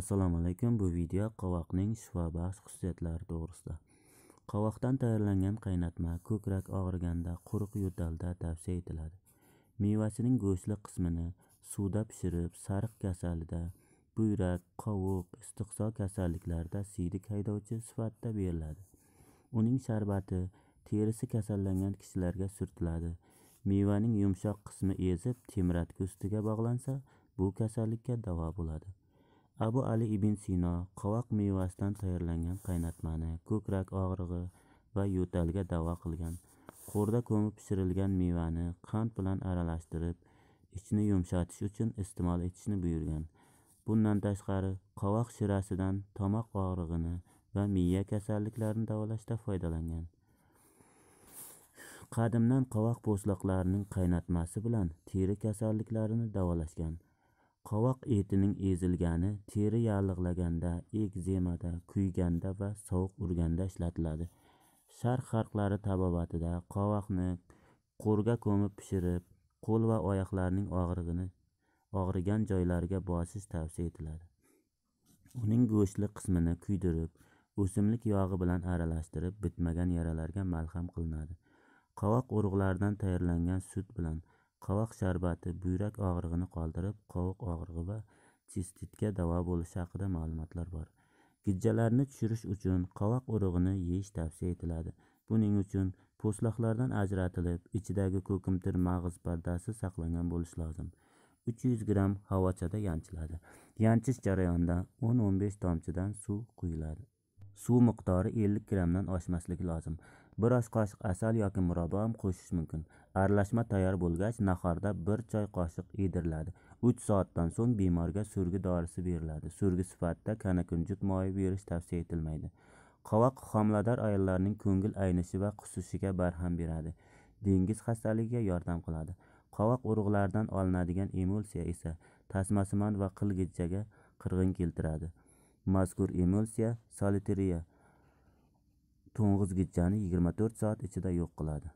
Assalomu alaykum. Bu video qovoqning shifobaxsh xususiyatlari to'g'risida. Qovoqdan tayyorlangan qaynatma ko'krak og'riganda quruq yo'talda tavsiya etiladi. Mevasining go'shtli qismini suvda pishirib, sariq kasalida, buyrak, qovuq, istiqso kasalliklarida siydik haydovchi sifatida beriladi. Uning sharbati terisi kasallangan kishilarga surtiladi. Mevaning yumshoq qismi ezib, temiratki ustiga bog'lansa, bu kasallikka davo bo'ladi. abu ali ibn sino qovoq mevasidan tayyorlangan qaynatmani ko'krak og'rig'i va yo'talga davo qilgan qo'rda ko'mib pishirilgan mevani qand bilan aralashtirib ichni yumshatish uchun iste'mol etishni buyurgan bundan tashqari qovoq shirasidan tomoq og'rig'ini va miya kasalliklarini davolashda foydalangan qadimdan qovoq po'stloqlarining qaynatmasi bilan teri kasalliklarini davolashgan qovoq etining ezilgani teri yallig'laganda ekzemada kuyganda va sovuq urganda ishlatiladi sharq xalqlari tabobatida qovoqni qo'rga ko'mib pishirib qo'l va oyoqlarning og'rig'ini og'rigan joylariga bosish tavsiya etiladi uning go'shtli qismini kuydirib o'simlik yog'i bilan aralashtirib bitmagan yaralarga malham qilinadi qovoq urug'laridan tayyorlangan sut bilan qovoq sharbati buyrak og'rig'ini qoldirib qovoq og'rig'i va sistitga davo bo'lishi haqida ma'lumotlar bor gijjalarni tushirish uchun qovoq urug'ini yeyish tavsiya etiladi buning uchun po'stloqlardan ajratilib ichidagi ko'kimtir mag'iz pardasi saqlangan bo'lishi lozim uch yuz gramm havochada yanchiladi yanchish jarayonida o'n o'n besh tomchidan suv quyiladi Suv miqdori 50 grammdan oshmasligi lozim. Bir osh qoshiq asal yoki murabbo ham qo'shish mumkin. Aralashma tayyor bo'lgach, nahorda 1 choy qoshiq yediriladi. 3 soatdan so'ng bemorga surgi dorisi beriladi. Surgi sifatida kanakunjut moyi berish tavsiya etilmaydi. Qovoq homilador ayollarning ko'ngil aynishi va qusishiga barham beradi. Dengiz xastaligiga yordam qiladi. Qovoq urug'laridan olinadigan emulsiya esa tasmasimon va qilgichchaga qirg'in keltiradi. mazkur emulsiya solitariya to'ng'izgichani yigirma to'rt soat ichida yo'q qiladi